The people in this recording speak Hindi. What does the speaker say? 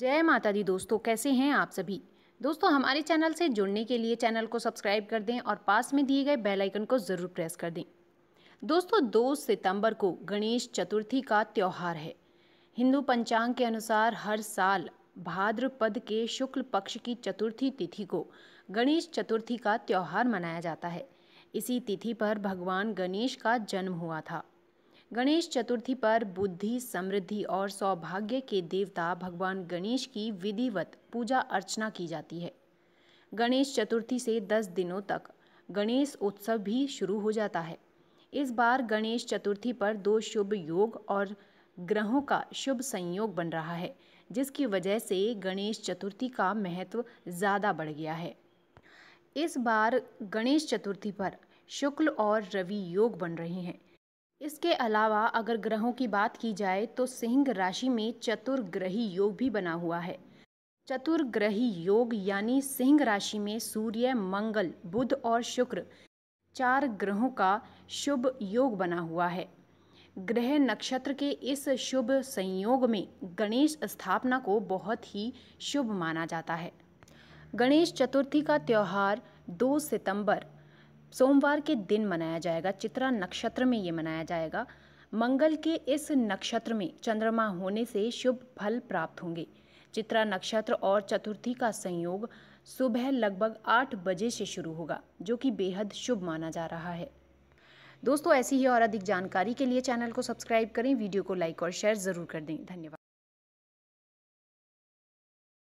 जय माता दी दोस्तों कैसे हैं आप सभी दोस्तों हमारे चैनल से जुड़ने के लिए चैनल को सब्सक्राइब कर दें और पास में दिए गए बेल आइकन को ज़रूर प्रेस कर दें दोस्तों 2 सितंबर को गणेश चतुर्थी का त्यौहार है हिंदू पंचांग के अनुसार हर साल भाद्रपद के शुक्ल पक्ष की चतुर्थी तिथि को गणेश चतुर्थी का त्यौहार मनाया जाता है इसी तिथि पर भगवान गणेश का जन्म हुआ था गणेश चतुर्थी पर बुद्धि समृद्धि और सौभाग्य के देवता भगवान गणेश की विधिवत पूजा अर्चना की जाती है गणेश चतुर्थी से दस दिनों तक गणेश उत्सव भी शुरू हो जाता है इस बार गणेश चतुर्थी पर दो शुभ योग और ग्रहों का शुभ संयोग बन रहा है जिसकी वजह से गणेश चतुर्थी का महत्व ज़्यादा बढ़ गया है इस बार गणेश चतुर्थी पर शुक्ल और रवि योग बन रहे हैं इसके अलावा अगर ग्रहों की बात की जाए तो सिंह राशि में चतुर्ग्रही योग भी बना हुआ है चतुर्ग्रही योग यानी सिंह राशि में सूर्य मंगल बुध और शुक्र चार ग्रहों का शुभ योग बना हुआ है ग्रह नक्षत्र के इस शुभ संयोग में गणेश स्थापना को बहुत ही शुभ माना जाता है गणेश चतुर्थी का त्यौहार 2 सितंबर सोमवार के दिन मनाया जाएगा चित्रा नक्षत्र में ये मनाया जाएगा मंगल के इस नक्षत्र में चंद्रमा होने से शुभ फल प्राप्त होंगे चित्रा नक्षत्र और चतुर्थी का संयोग सुबह लगभग आठ बजे से शुरू होगा जो कि बेहद शुभ माना जा रहा है दोस्तों ऐसी ही और अधिक जानकारी के लिए चैनल को सब्सक्राइब करें वीडियो को लाइक और शेयर ज़रूर कर दें धन्यवाद